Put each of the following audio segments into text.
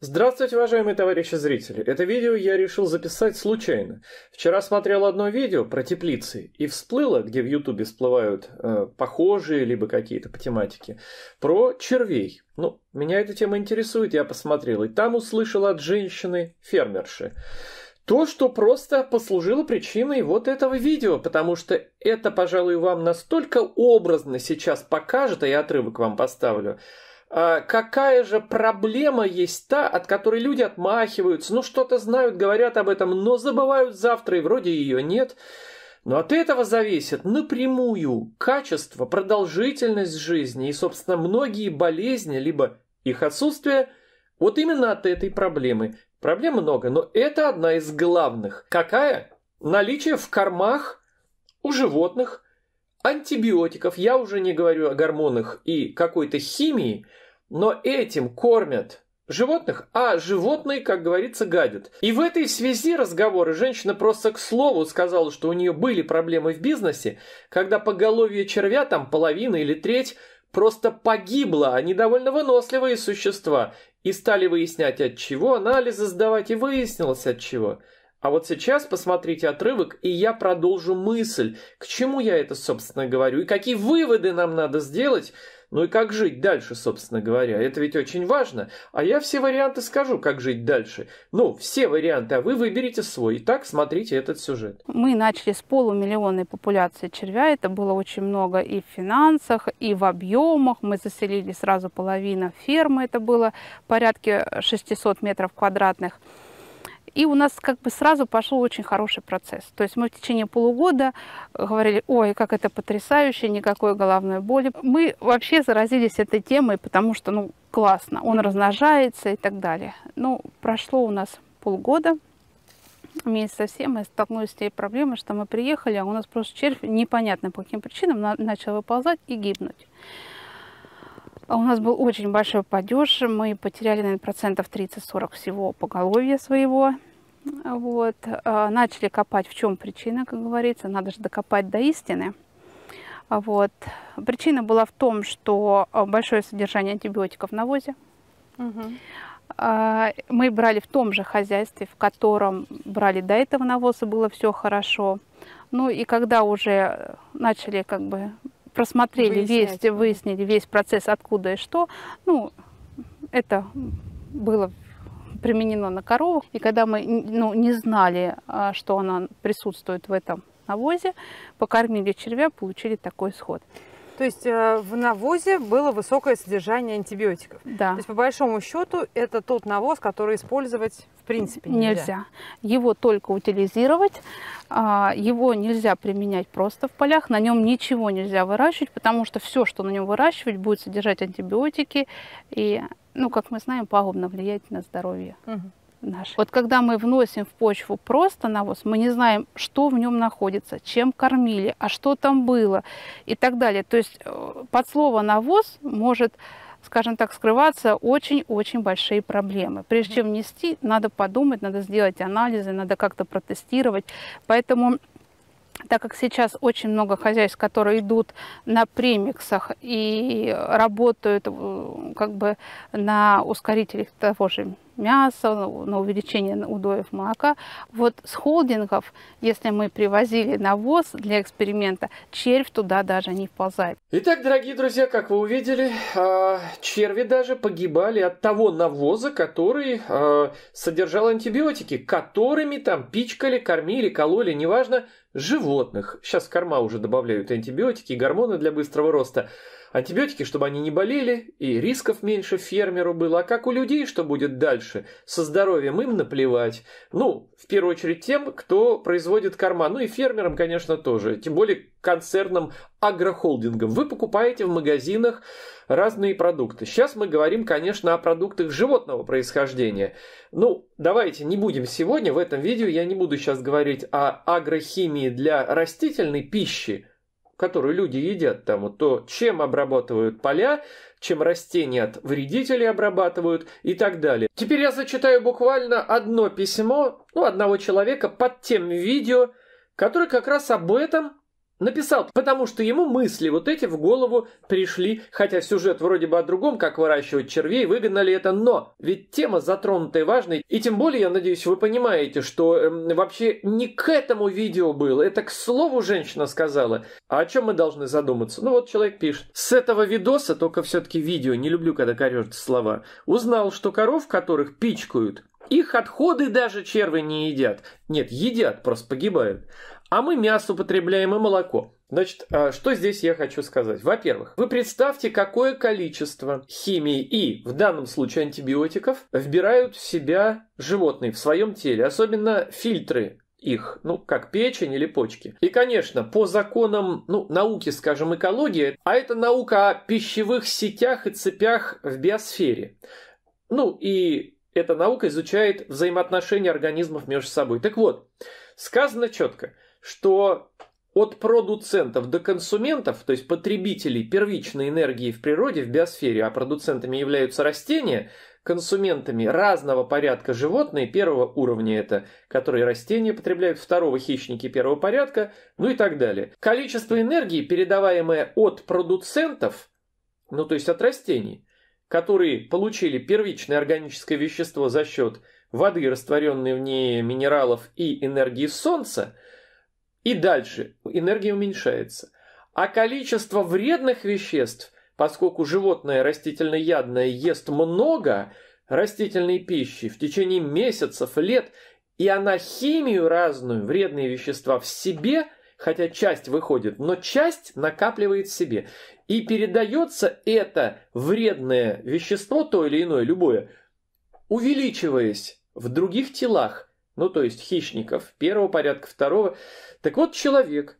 Здравствуйте, уважаемые товарищи зрители! Это видео я решил записать случайно. Вчера смотрел одно видео про теплицы и всплыло, где в Ютубе всплывают э, похожие либо какие-то по тематике, про червей. Ну, меня эта тема интересует, я посмотрел. И там услышал от женщины-фермерши. То, что просто послужило причиной вот этого видео, потому что это, пожалуй, вам настолько образно сейчас покажет, а я отрывок вам поставлю, а, какая же проблема есть та, от которой люди отмахиваются, ну что-то знают, говорят об этом, но забывают завтра, и вроде ее нет. Но от этого зависит напрямую качество, продолжительность жизни и, собственно, многие болезни, либо их отсутствие, вот именно от этой проблемы. Проблем много, но это одна из главных. Какая? Наличие в кормах у животных – антибиотиков, я уже не говорю о гормонах и какой-то химии, но этим кормят животных, а животные, как говорится, гадят. И в этой связи разговоры женщина просто к слову сказала, что у нее были проблемы в бизнесе, когда поголовье червя, там половина или треть, просто погибло, они довольно выносливые существа, и стали выяснять от чего, анализы сдавать, и выяснилось от чего – а вот сейчас посмотрите отрывок, и я продолжу мысль, к чему я это, собственно, говорю, и какие выводы нам надо сделать, ну и как жить дальше, собственно говоря. Это ведь очень важно. А я все варианты скажу, как жить дальше. Ну, все варианты, а вы выберите свой. Итак, смотрите этот сюжет. Мы начали с полумиллионной популяции червя. Это было очень много и в финансах, и в объемах. Мы заселили сразу половину фермы. Это было порядка 600 метров квадратных. И у нас как бы сразу пошел очень хороший процесс. То есть мы в течение полугода э, говорили, ой, как это потрясающе, никакой головной боли. Мы вообще заразились этой темой, потому что, ну, классно, он размножается и так далее. Ну, прошло у нас полгода, вместе со всем я столкнулась с той проблемой, что мы приехали, а у нас просто червь непонятно по каким причинам начал выползать и гибнуть. А у нас был очень большой падеж. Мы потеряли, наверное, процентов 30-40 всего поголовья своего. Вот. А, начали копать, в чем причина, как говорится. Надо же докопать до истины. А вот. Причина была в том, что большое содержание антибиотиков в навозе. Угу. Мы брали в том же хозяйстве, в котором брали до этого навоза, было все хорошо. Ну и когда уже начали как бы просмотрели выяснять. весь, выяснили весь процесс, откуда и что. Ну, это было применено на коровах. И когда мы ну, не знали, а, что она присутствует в этом навозе, покормили червя, получили такой исход. То есть э, в навозе было высокое содержание антибиотиков. Да. То есть по большому счету это тот навоз, который использовать в принципе нельзя. Нельзя. Его только утилизировать, а, его нельзя применять просто в полях, на нем ничего нельзя выращивать, потому что все, что на нем выращивать, будет содержать антибиотики и, ну, как мы знаем, пагубно влиять на здоровье. Угу нашей. Вот когда мы вносим в почву просто навоз, мы не знаем, что в нем находится, чем кормили, а что там было и так далее. То есть э, под слово навоз может скажем так, скрываться очень-очень большие проблемы. Прежде чем внести, надо подумать, надо сделать анализы, надо как-то протестировать. Поэтому так как сейчас очень много хозяйств, которые идут на премиксах и работают э, как бы на ускорителях того же мяса, на увеличение удоев молока. Вот с холдингов, если мы привозили навоз для эксперимента, червь туда даже не вползает. Итак, дорогие друзья, как вы увидели, а, черви даже погибали от того навоза, который а, содержал антибиотики, которыми там пичкали, кормили, кололи, неважно, животных. Сейчас корма уже добавляют антибиотики, гормоны для быстрого роста. Антибиотики, чтобы они не болели, и рисков меньше фермеру было. А как у людей, что будет дальше? Со здоровьем им наплевать. Ну, в первую очередь тем, кто производит корма. Ну и фермерам, конечно, тоже. Тем более, концерном агрохолдингом. Вы покупаете в магазинах разные продукты. Сейчас мы говорим, конечно, о продуктах животного происхождения. Ну, давайте не будем сегодня, в этом видео я не буду сейчас говорить о агрохимии для растительной пищи, которую люди едят там, вот, то чем обрабатывают поля, чем растения от вредителей обрабатывают и так далее. Теперь я зачитаю буквально одно письмо, ну, одного человека под тем видео, который как раз об этом Написал, потому что ему мысли вот эти в голову пришли, хотя сюжет вроде бы о другом, как выращивать червей, выгодно ли это, но ведь тема затронутая важная, и тем более, я надеюсь, вы понимаете, что э, вообще не к этому видео было, это к слову женщина сказала, а о чем мы должны задуматься? Ну вот человек пишет, с этого видоса, только все-таки видео, не люблю, когда корежатся слова, узнал, что коров, которых пичкают, их отходы даже червы не едят. Нет, едят, просто погибают. А мы мясо употребляем и молоко. Значит, а, что здесь я хочу сказать? Во-первых, вы представьте, какое количество химии и, в данном случае, антибиотиков вбирают в себя животные в своем теле, особенно фильтры их, ну, как печень или почки. И, конечно, по законам, ну, науки, скажем, экологии, а это наука о пищевых сетях и цепях в биосфере. Ну, и эта наука изучает взаимоотношения организмов между собой. Так вот, сказано четко – что от продуцентов до консументов, то есть потребителей первичной энергии в природе, в биосфере, а продуцентами являются растения, консументами разного порядка животные первого уровня это, которые растения потребляют, второго хищники первого порядка, ну и так далее. Количество энергии, передаваемое от продуцентов, ну то есть от растений, которые получили первичное органическое вещество за счет воды, растворенной в ней минералов и энергии солнца – и дальше энергия уменьшается. А количество вредных веществ, поскольку животное растительноядное ест много растительной пищи в течение месяцев, лет, и она химию разную, вредные вещества в себе, хотя часть выходит, но часть накапливает в себе. И передается это вредное вещество, то или иное, любое, увеличиваясь в других телах, ну то есть хищников первого порядка, второго. Так вот, человек,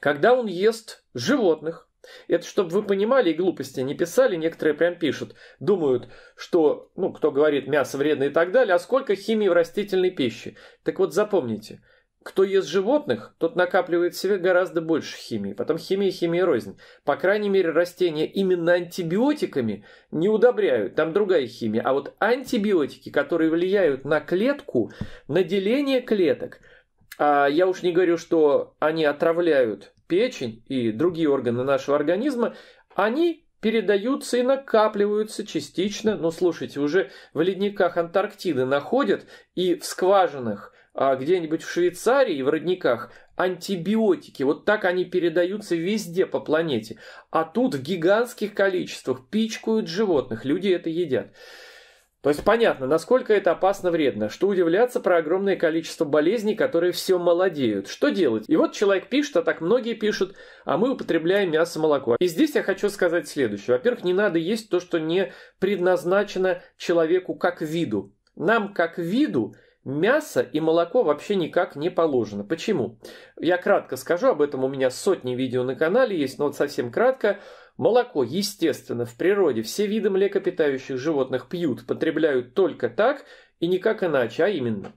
когда он ест животных, это чтобы вы понимали и глупости не писали, некоторые прям пишут, думают, что, ну, кто говорит мясо вредно и так далее, а сколько химии в растительной пище. Так вот запомните, кто ест животных, тот накапливает в себе гораздо больше химии. Потом химия, химия рознь. По крайней мере, растения именно антибиотиками не удобряют. Там другая химия. А вот антибиотики, которые влияют на клетку, на деление клеток, а я уж не говорю, что они отравляют печень и другие органы нашего организма, они передаются и накапливаются частично. Ну, слушайте, уже в ледниках Антарктиды находят и в скважинах а где-нибудь в Швейцарии, в родниках, антибиотики. Вот так они передаются везде по планете. А тут в гигантских количествах пичкают животных, люди это едят. То есть понятно, насколько это опасно вредно, что удивляться про огромное количество болезней, которые все молодеют. Что делать? И вот человек пишет, а так многие пишут, а мы употребляем мясо, молоко. И здесь я хочу сказать следующее. Во-первых, не надо есть то, что не предназначено человеку как виду. Нам как виду – мясо и молоко вообще никак не положено. Почему? Я кратко скажу, об этом у меня сотни видео на канале есть, но вот совсем кратко. Молоко, естественно, в природе все виды млекопитающих животных пьют, потребляют только так и никак иначе, а именно.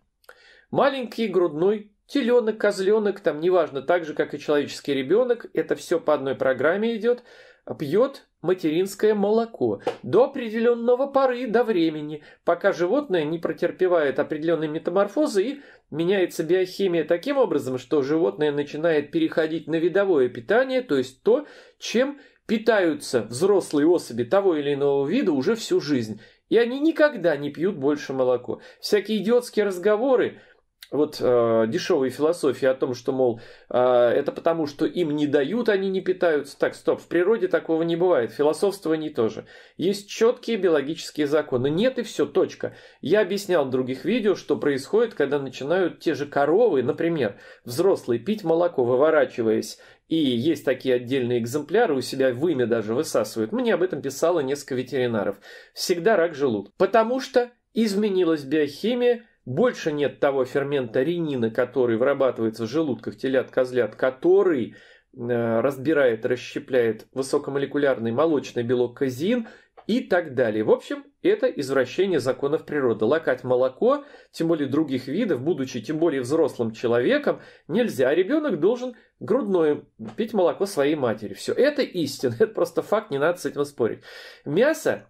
Маленький грудной теленок, козленок, там неважно, так же, как и человеческий ребенок, это все по одной программе идет – пьет материнское молоко до определенного поры, до времени, пока животное не претерпевает определенной метаморфозы и меняется биохимия таким образом, что животное начинает переходить на видовое питание, то есть то, чем питаются взрослые особи того или иного вида уже всю жизнь. И они никогда не пьют больше молоко. Всякие идиотские разговоры – вот э, дешевые философии о том, что, мол, э, это потому, что им не дают, они не питаются. Так, стоп, в природе такого не бывает, философство не тоже. Есть четкие биологические законы. Нет и все, точка. Я объяснял в других видео, что происходит, когда начинают те же коровы, например, взрослые, пить молоко, выворачиваясь. И есть такие отдельные экземпляры, у себя вымя даже высасывают. Мне об этом писало несколько ветеринаров. Всегда рак желудка. Потому что изменилась биохимия, больше нет того фермента ренина, который вырабатывается в желудках телят-козлят, который э, разбирает, расщепляет высокомолекулярный молочный белок казин и так далее. В общем, это извращение законов природы. Лакать молоко, тем более других видов, будучи тем более взрослым человеком, нельзя. А ребенок должен грудное пить молоко своей матери. Все, это истина, это просто факт, не надо с этим спорить. Мясо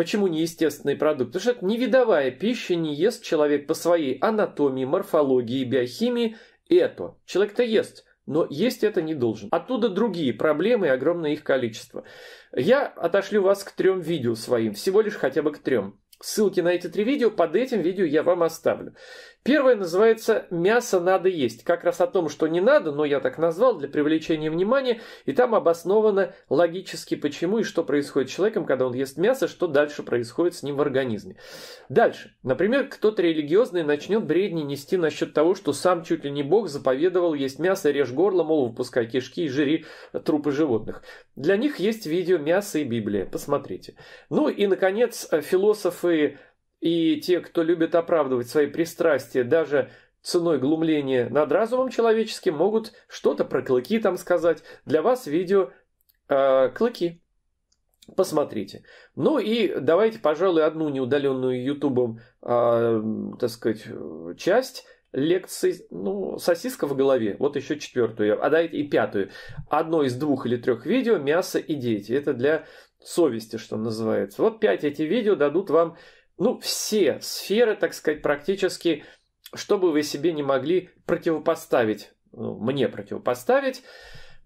Почему неестественный продукт? Потому что это невидовая пища, не ест человек по своей анатомии, морфологии, биохимии это. Человек-то ест, но есть это не должен. Оттуда другие проблемы и огромное их количество. Я отошлю вас к трем видео своим, всего лишь хотя бы к трем. Ссылки на эти три видео под этим видео я вам оставлю. Первое называется «Мясо надо есть». Как раз о том, что не надо, но я так назвал, для привлечения внимания. И там обосновано логически, почему и что происходит с человеком, когда он ест мясо, что дальше происходит с ним в организме. Дальше. Например, кто-то религиозный начнет бредни нести насчет того, что сам чуть ли не Бог заповедовал есть мясо, режь горло, мол, выпускай кишки и жри трупы животных. Для них есть видео «Мясо и Библия». Посмотрите. Ну и, наконец, философы и те, кто любит оправдывать свои пристрастия даже ценой глумления над разумом человеческим, могут что-то про клыки там сказать. Для вас видео э, «Клыки». Посмотрите. Ну и давайте, пожалуй, одну неудаленную Ютубом, э, так сказать, часть лекции, ну, сосиска в голове, вот еще четвертую, а дайте и пятую. Одно из двух или трех видео «Мясо и дети». Это для совести, что называется. Вот пять эти видео дадут вам ну, все сферы, так сказать, практически, что бы вы себе не могли противопоставить, ну, мне противопоставить,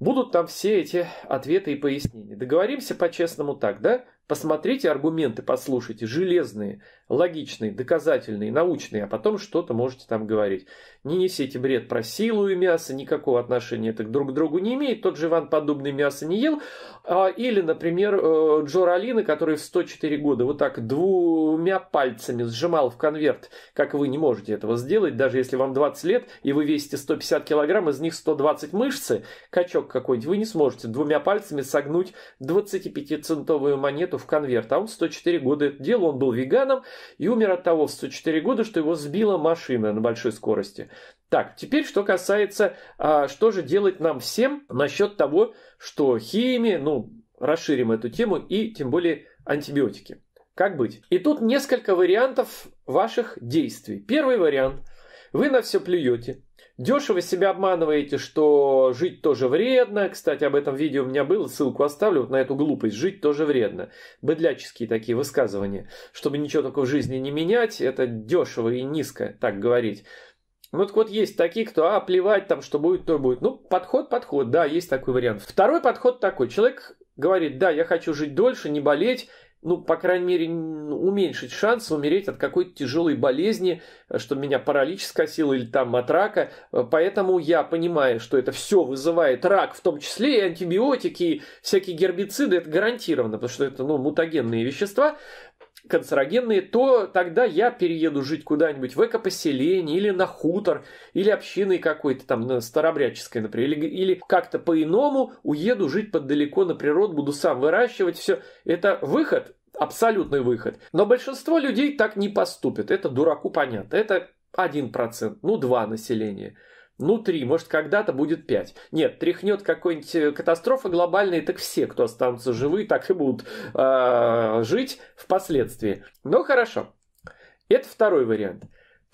будут там все эти ответы и пояснения. Договоримся по-честному так, да? Посмотрите аргументы, послушайте, железные, логичный, доказательный, научный, а потом что-то можете там говорить. Не несите бред про силу и мясо, никакого отношения это друг к другу не имеет. Тот же Иван Подобный мясо не ел. А, или, например, э, Джо Ролина, который в 104 года вот так двумя пальцами сжимал в конверт, как вы не можете этого сделать, даже если вам 20 лет, и вы весите 150 килограмм, из них 120 мышцы, качок какой-нибудь, вы не сможете двумя пальцами согнуть 25-центовую монету в конверт. А он в 104 года это делал, он был веганом, и умер от того в 104 года, что его сбила машина на большой скорости. Так, теперь что касается, а, что же делать нам всем насчет того, что химия, ну, расширим эту тему, и тем более антибиотики. Как быть? И тут несколько вариантов ваших действий. Первый вариант. Вы на все плюете, Дешево себя обманываете, что жить тоже вредно. Кстати, об этом видео у меня было, ссылку оставлю вот на эту глупость. Жить тоже вредно. Быдляческие такие высказывания. Чтобы ничего такого в жизни не менять, это дешево и низко так говорить. Вот, ну, вот есть такие, кто, а, плевать там, что будет, то будет. Ну, подход, подход, да, есть такой вариант. Второй подход такой. Человек говорит, да, я хочу жить дольше, не болеть, ну, по крайней мере, уменьшить шанс умереть от какой-то тяжелой болезни, э, что меня паралич скосил или там от рака. Э, поэтому я понимаю, что это все вызывает рак, в том числе и антибиотики, и всякие гербициды, это гарантированно, потому что это ну, мутагенные вещества канцерогенные, то тогда я перееду жить куда-нибудь в экопоселение или на хутор, или общиной какой-то там старобряческой, например, или, или как-то по-иному уеду жить под на природу, буду сам выращивать все. Это выход, абсолютный выход. Но большинство людей так не поступит. Это дураку понятно. Это один процент, ну два населения ну, три, может, когда-то будет пять. Нет, тряхнет какой-нибудь э, катастрофа глобальная, так все, кто останутся живы, так и будут э, жить впоследствии. Но ну, хорошо. Это второй вариант.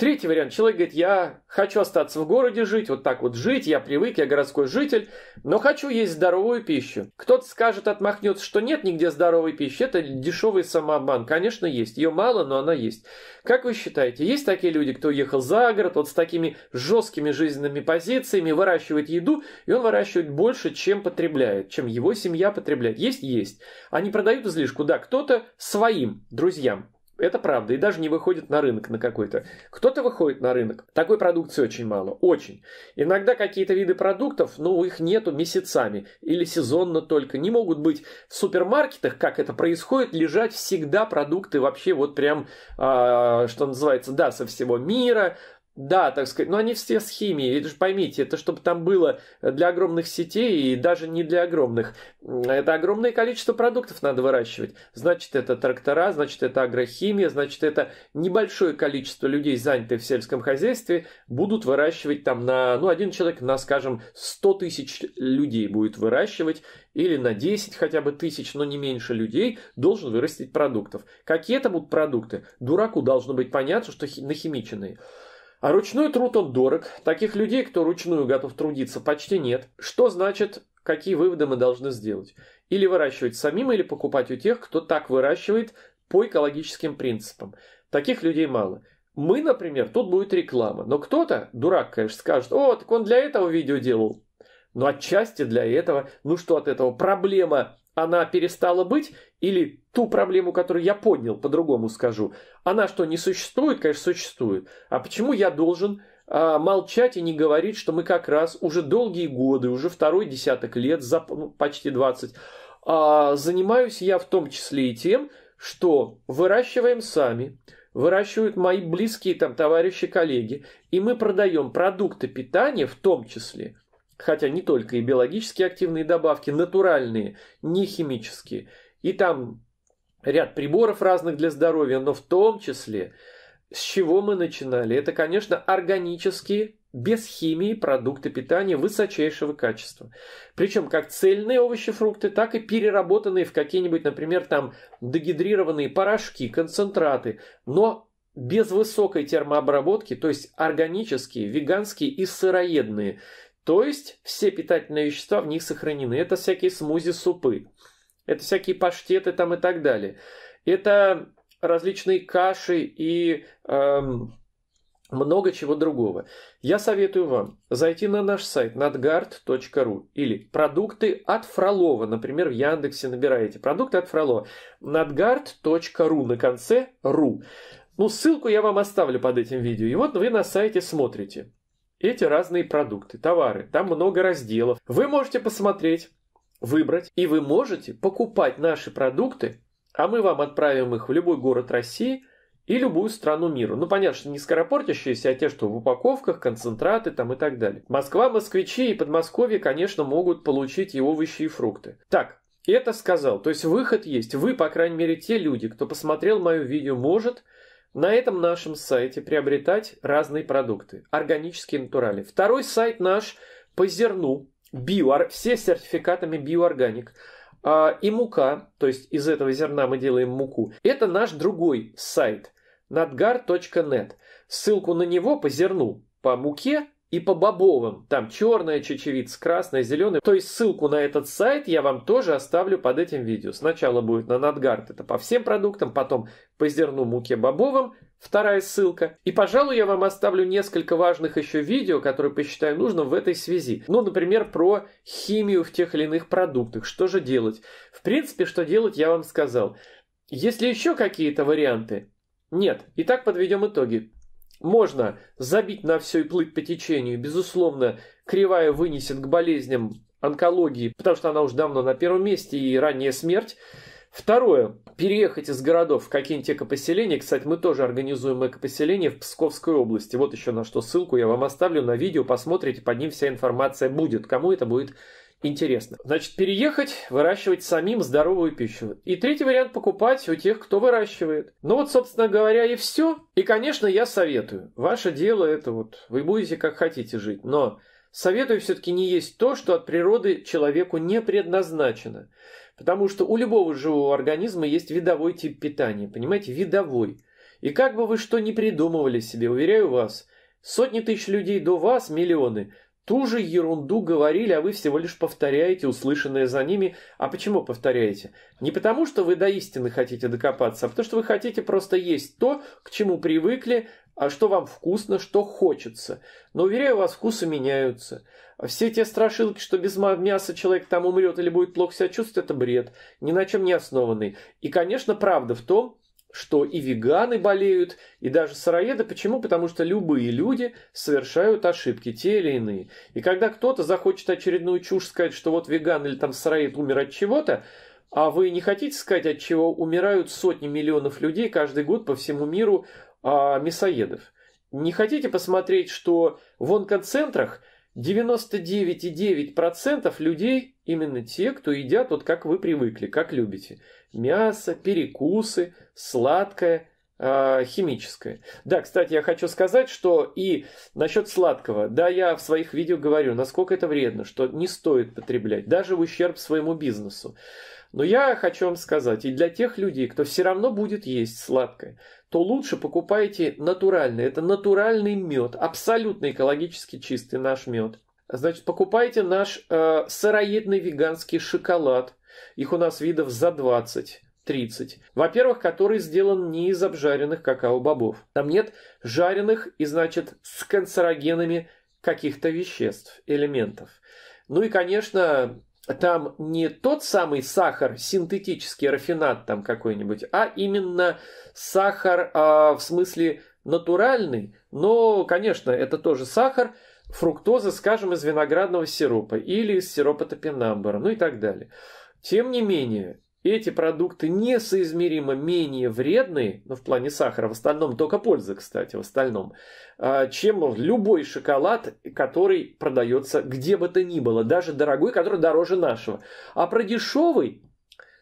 Третий вариант. Человек говорит, я хочу остаться в городе жить, вот так вот жить, я привык, я городской житель, но хочу есть здоровую пищу. Кто-то скажет, отмахнется, что нет нигде здоровой пищи, это дешевый самообман. Конечно, есть. Ее мало, но она есть. Как вы считаете, есть такие люди, кто уехал за город, вот с такими жесткими жизненными позициями, выращивает еду, и он выращивает больше, чем потребляет, чем его семья потребляет? Есть? Есть. Они продают излишку, да, кто-то своим друзьям, это правда. И даже не выходит на рынок на какой-то. Кто-то выходит на рынок. Такой продукции очень мало. Очень. Иногда какие-то виды продуктов, ну, их нету месяцами. Или сезонно только. Не могут быть в супермаркетах, как это происходит, лежать всегда продукты вообще вот прям, э, что называется, да, со всего мира, да, так сказать, но они все с химией, это же поймите, это чтобы там было для огромных сетей и даже не для огромных. Это огромное количество продуктов надо выращивать. Значит, это трактора, значит, это агрохимия, значит, это небольшое количество людей, занятых в сельском хозяйстве, будут выращивать там на, ну, один человек на, скажем, 100 тысяч людей будет выращивать, или на 10 хотя бы тысяч, но не меньше людей, должен вырастить продуктов. Какие это будут продукты? Дураку должно быть понятно, что нахимиченные. А ручной труд он дорог, таких людей, кто ручную готов трудиться, почти нет. Что значит, какие выводы мы должны сделать? Или выращивать самим, или покупать у тех, кто так выращивает по экологическим принципам. Таких людей мало. Мы, например, тут будет реклама. Но кто-то, дурак, конечно, скажет, о, так он для этого видео делал. Но отчасти для этого, ну что от этого, проблема она перестала быть, или ту проблему, которую я поднял, по-другому скажу, она что, не существует? Конечно, существует. А почему я должен а, молчать и не говорить, что мы как раз уже долгие годы, уже второй десяток лет, за, ну, почти 20, а, занимаюсь я в том числе и тем, что выращиваем сами, выращивают мои близкие там товарищи, коллеги, и мы продаем продукты питания в том числе – хотя не только и биологически активные добавки, натуральные, не химические. И там ряд приборов разных для здоровья, но в том числе, с чего мы начинали, это, конечно, органические, без химии продукты питания высочайшего качества. Причем как цельные овощи, фрукты, так и переработанные в какие-нибудь, например, там дегидрированные порошки, концентраты, но без высокой термообработки, то есть органические, веганские и сыроедные. То есть все питательные вещества в них сохранены. Это всякие смузи, супы, это всякие паштеты там и так далее. Это различные каши и эм, много чего другого. Я советую вам зайти на наш сайт nadgard.ru или продукты от Фролова. Например, в Яндексе набираете продукты от Фролова. nadgard.ru на конце .ру. Ну, ссылку я вам оставлю под этим видео. И вот вы на сайте смотрите эти разные продукты, товары. Там много разделов. Вы можете посмотреть, выбрать, и вы можете покупать наши продукты, а мы вам отправим их в любой город России и любую страну мира. Ну, понятно, что не скоропортящиеся, а те, что в упаковках, концентраты там и так далее. Москва, москвичи и Подмосковье, конечно, могут получить и овощи, и фрукты. Так, это сказал. То есть выход есть. Вы, по крайней мере, те люди, кто посмотрел мое видео, может на этом нашем сайте приобретать разные продукты, органические натурали. Второй сайт наш по зерну, био, все сертификатами биоорганик. А, и мука, то есть из этого зерна мы делаем муку. Это наш другой сайт, надгар.нет. Ссылку на него по зерну, по муке и по бобовым. Там черная чечевица, красная, зеленая. То есть ссылку на этот сайт я вам тоже оставлю под этим видео. Сначала будет на Надгард, это по всем продуктам, потом по зерну муке бобовым, вторая ссылка. И, пожалуй, я вам оставлю несколько важных еще видео, которые посчитаю нужным в этой связи. Ну, например, про химию в тех или иных продуктах. Что же делать? В принципе, что делать, я вам сказал. Если еще какие-то варианты, нет. Итак, подведем итоги. Можно забить на все и плыть по течению. Безусловно, кривая вынесет к болезням онкологии, потому что она уже давно на первом месте и ранняя смерть. Второе. Переехать из городов в какие-нибудь экопоселения. Кстати, мы тоже организуем экопоселение в Псковской области. Вот еще на что ссылку я вам оставлю на видео. Посмотрите, под ним вся информация будет. Кому это будет интересно. Значит, переехать, выращивать самим здоровую пищу. И третий вариант – покупать у тех, кто выращивает. Ну вот, собственно говоря, и все. И, конечно, я советую. Ваше дело – это вот, вы будете как хотите жить, но советую все-таки не есть то, что от природы человеку не предназначено. Потому что у любого живого организма есть видовой тип питания, понимаете, видовой. И как бы вы что ни придумывали себе, уверяю вас, сотни тысяч людей до вас, миллионы, Ту же ерунду говорили, а вы всего лишь повторяете услышанное за ними. А почему повторяете? Не потому, что вы до истины хотите докопаться, а потому, что вы хотите просто есть то, к чему привыкли, а что вам вкусно, что хочется. Но, уверяю вас, вкусы меняются. Все те страшилки, что без мяса человек там умрет или будет плохо себя чувствовать, это бред, ни на чем не основанный. И, конечно, правда в том, что и веганы болеют, и даже сыроеды. Почему? Потому что любые люди совершают ошибки, те или иные. И когда кто-то захочет очередную чушь сказать, что вот веган или там сыроед умер от чего-то, а вы не хотите сказать, от чего умирают сотни миллионов людей каждый год по всему миру а, мясоедов? Не хотите посмотреть, что в онкоцентрах 99,9% людей именно те, кто едят вот как вы привыкли, как любите. Мясо, перекусы, сладкое, а, химическое. Да, кстати, я хочу сказать, что и насчет сладкого. Да, я в своих видео говорю, насколько это вредно, что не стоит потреблять, даже в ущерб своему бизнесу. Но я хочу вам сказать, и для тех людей, кто все равно будет есть сладкое, то лучше покупайте натуральный. Это натуральный мед, абсолютно экологически чистый наш мед. Значит, покупайте наш э, сыроедный веганский шоколад. Их у нас видов за 20. 30. Во-первых, который сделан не из обжаренных какао-бобов. Там нет жареных и, значит, с канцерогенами каких-то веществ, элементов. Ну и, конечно, там не тот самый сахар, синтетический рафинат там какой-нибудь, а именно сахар а, в смысле натуральный, но, конечно, это тоже сахар, фруктоза, скажем, из виноградного сиропа или из сиропа топинамбура, ну и так далее. Тем не менее, эти продукты несоизмеримо менее вредные, но ну, в плане сахара, в остальном только польза, кстати, в остальном, а, чем любой шоколад, который продается где бы то ни было, даже дорогой, который дороже нашего. А про дешевый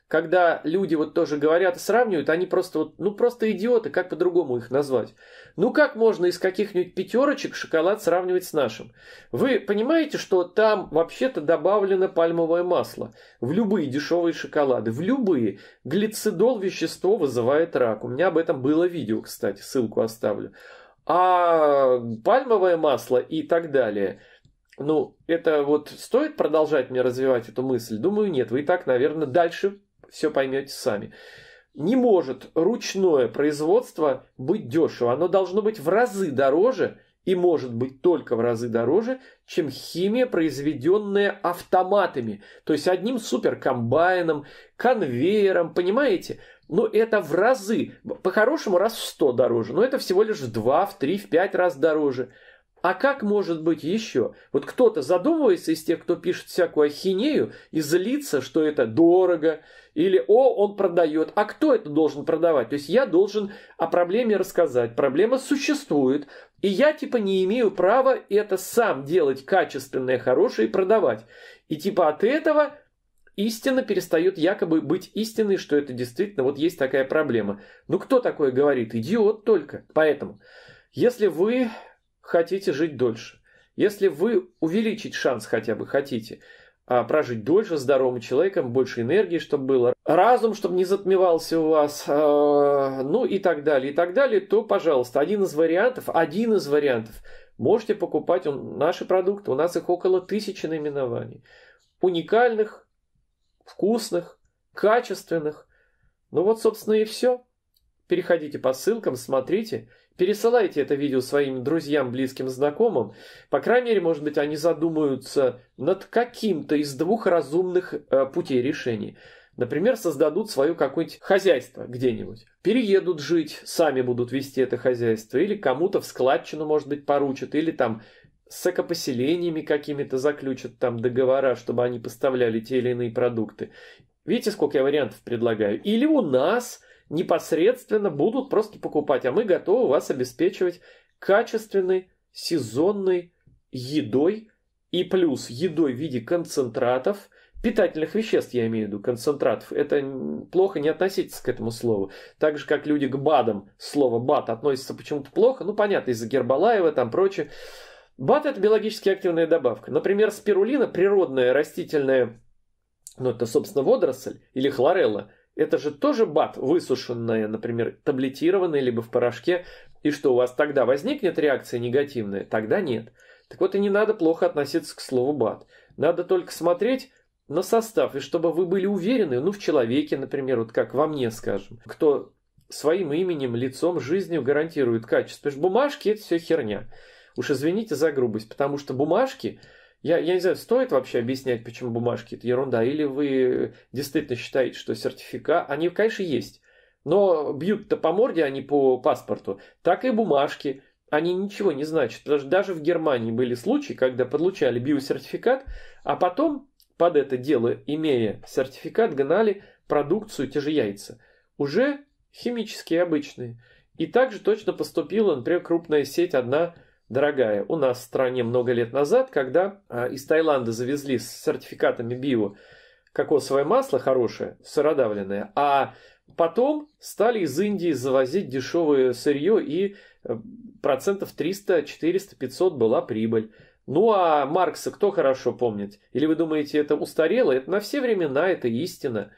когда люди вот тоже говорят и сравнивают, они просто вот, ну просто идиоты, как по-другому их назвать. Ну как можно из каких-нибудь пятерочек шоколад сравнивать с нашим? Вы понимаете, что там вообще-то добавлено пальмовое масло в любые дешевые шоколады, в любые. Глицидол вещество вызывает рак. У меня об этом было видео, кстати, ссылку оставлю. А пальмовое масло и так далее – ну, это вот стоит продолжать мне развивать эту мысль? Думаю, нет. Вы и так, наверное, дальше все поймете сами. Не может ручное производство быть дешево. Оно должно быть в разы дороже и может быть только в разы дороже, чем химия, произведенная автоматами. То есть одним суперкомбайном, конвейером, понимаете? Но это в разы, по-хорошему раз в 100 дороже, но это всего лишь в 2, в 3, в 5 раз дороже – а как может быть еще? Вот кто-то задумывается из тех, кто пишет всякую ахинею, и злится, что это дорого, или «О, он продает». А кто это должен продавать? То есть я должен о проблеме рассказать. Проблема существует, и я типа не имею права это сам делать качественное, хорошее и продавать. И типа от этого истина перестает якобы быть истиной, что это действительно вот есть такая проблема. Ну кто такое говорит? Идиот только. Поэтому, если вы хотите жить дольше. Если вы увеличить шанс хотя бы хотите, а прожить дольше здоровым человеком, больше энергии, чтобы было, разум, чтобы не затмевался у вас, э, ну и так далее, и так далее, то, пожалуйста, один из вариантов, один из вариантов, можете покупать наши продукты, у нас их около тысячи наименований, уникальных, вкусных, качественных, ну вот, собственно, и все. Переходите по ссылкам, смотрите Пересылайте это видео своим друзьям, близким, знакомым. По крайней мере, может быть, они задумаются над каким-то из двух разумных э, путей решения. Например, создадут свое какое-нибудь хозяйство где-нибудь. Переедут жить, сами будут вести это хозяйство. Или кому-то в складчину, может быть, поручат. Или там с экопоселениями какими-то заключат там договора, чтобы они поставляли те или иные продукты. Видите, сколько я вариантов предлагаю? Или у нас непосредственно будут просто покупать, а мы готовы вас обеспечивать качественной, сезонной едой и плюс едой в виде концентратов, питательных веществ, я имею в виду, концентратов. Это плохо не относитесь к этому слову. Так же, как люди к БАДам, слово БАД относится почему-то плохо, ну понятно, из-за Гербалаева, там прочее. БАД – это биологически активная добавка. Например, спирулина – природная растительная, ну это, собственно, водоросль, или хлорелла – это же тоже бат, высушенная, например, таблетированная либо в порошке. И что, у вас тогда возникнет реакция негативная? Тогда нет. Так вот и не надо плохо относиться к слову бат. Надо только смотреть на состав, и чтобы вы были уверены, ну, в человеке, например, вот как во мне, скажем, кто своим именем, лицом, жизнью гарантирует качество. Потому что бумажки – это все херня. Уж извините за грубость, потому что бумажки – я, я не знаю, стоит вообще объяснять, почему бумажки это ерунда, или вы действительно считаете, что сертифика, они, конечно, есть, но бьют-то по морде, а не по паспорту, так и бумажки, они ничего не значат. Даже, даже в Германии были случаи, когда подлучали биосертификат, а потом под это дело, имея сертификат, гнали продукцию, те же яйца, уже химические обычные. И также точно поступила, например, крупная сеть одна – Дорогая, у нас в стране много лет назад, когда а, из Таиланда завезли с сертификатами био кокосовое масло хорошее, сыродавленное, а потом стали из Индии завозить дешевое сырье и э, процентов 300, 400, 500 была прибыль. Ну а Маркса кто хорошо помнит? Или вы думаете, это устарело? Это на все времена, это истина.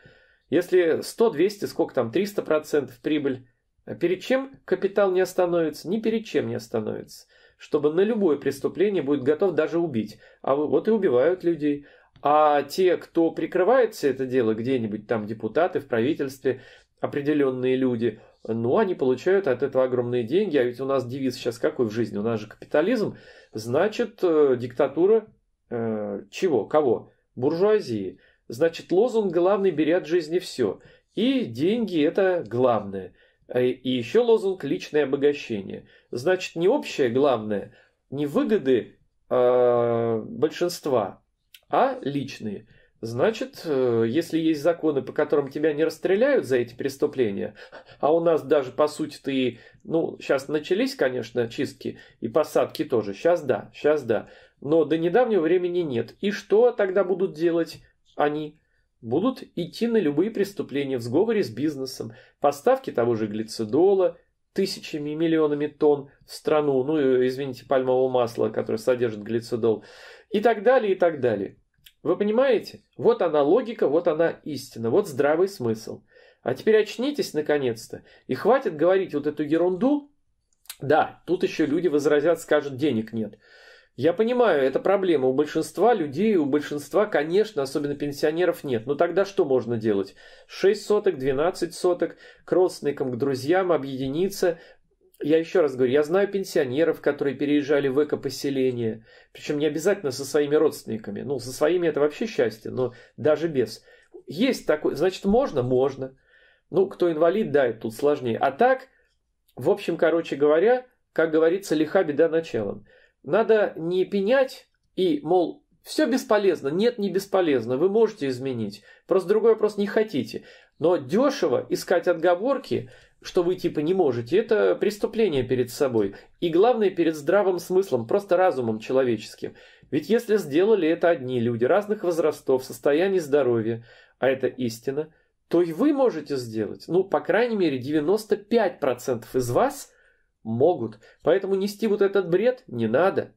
Если 100, 200, сколько там, 300% процентов прибыль, а перед чем капитал не остановится? Ни перед чем не остановится чтобы на любое преступление будет готов даже убить. А вот и убивают людей. А те, кто прикрывает все это дело где-нибудь там депутаты в правительстве, определенные люди, ну, они получают от этого огромные деньги. А ведь у нас девиз сейчас какой в жизни? У нас же капитализм. Значит, э, диктатура э, чего? Кого? Буржуазии. Значит, лозунг главный берет жизни все». И деньги – это главное. Э, и еще лозунг «личное обогащение». Значит, не общее главное, не выгоды э, большинства, а личные. Значит, э, если есть законы, по которым тебя не расстреляют за эти преступления, а у нас даже, по сути ты, ну, сейчас начались, конечно, чистки и посадки тоже, сейчас да, сейчас да, но до недавнего времени нет. И что тогда будут делать они? Будут идти на любые преступления в сговоре с бизнесом, поставки того же глицидола тысячами и миллионами тонн в страну, ну, э, извините, пальмового масла, которое содержит глицидол, и так далее, и так далее. Вы понимаете? Вот она логика, вот она истина, вот здравый смысл. А теперь очнитесь наконец-то, и хватит говорить вот эту ерунду. Да, тут еще люди возразят, скажут, денег нет. Я понимаю, это проблема. У большинства людей, у большинства, конечно, особенно пенсионеров, нет. Но тогда что можно делать? 6 соток, 12 соток, к родственникам, к друзьям объединиться. Я еще раз говорю, я знаю пенсионеров, которые переезжали в эко-поселение. Причем не обязательно со своими родственниками. Ну, со своими это вообще счастье, но даже без. Есть такой, значит, можно? Можно. Ну, кто инвалид, да, это тут сложнее. А так, в общем, короче говоря, как говорится, лиха беда началом надо не пенять и, мол, все бесполезно. Нет, не бесполезно. Вы можете изменить. Просто другой вопрос не хотите. Но дешево искать отговорки, что вы типа не можете, это преступление перед собой. И главное, перед здравым смыслом, просто разумом человеческим. Ведь если сделали это одни люди разных возрастов, состояний здоровья, а это истина, то и вы можете сделать. Ну, по крайней мере, 95% из вас – могут. Поэтому нести вот этот бред не надо.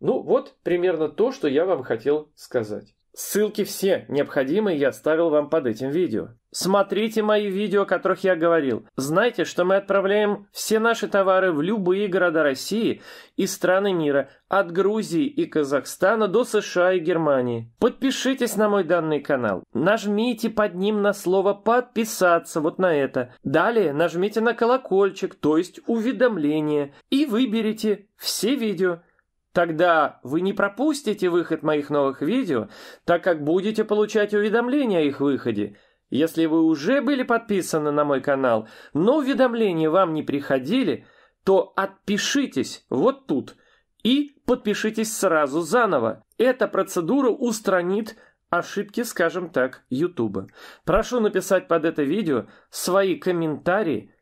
Ну вот примерно то, что я вам хотел сказать. Ссылки все необходимые я оставил вам под этим видео. Смотрите мои видео, о которых я говорил. Знайте, что мы отправляем все наши товары в любые города России и страны мира, от Грузии и Казахстана до США и Германии. Подпишитесь на мой данный канал. Нажмите под ним на слово «подписаться», вот на это. Далее нажмите на колокольчик, то есть уведомление, и выберите все видео – Тогда вы не пропустите выход моих новых видео, так как будете получать уведомления о их выходе. Если вы уже были подписаны на мой канал, но уведомления вам не приходили, то отпишитесь вот тут и подпишитесь сразу заново. Эта процедура устранит ошибки, скажем так, YouTube. Прошу написать под это видео свои комментарии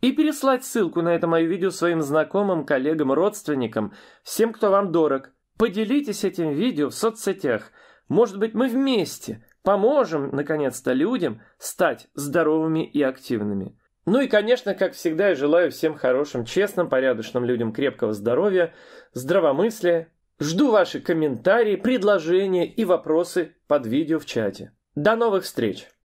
и переслать ссылку на это мое видео своим знакомым, коллегам, родственникам, всем, кто вам дорог. Поделитесь этим видео в соцсетях. Может быть, мы вместе поможем, наконец-то, людям стать здоровыми и активными. Ну и, конечно, как всегда, я желаю всем хорошим, честным, порядочным людям крепкого здоровья, здравомыслия. Жду ваши комментарии, предложения и вопросы под видео в чате. До новых встреч!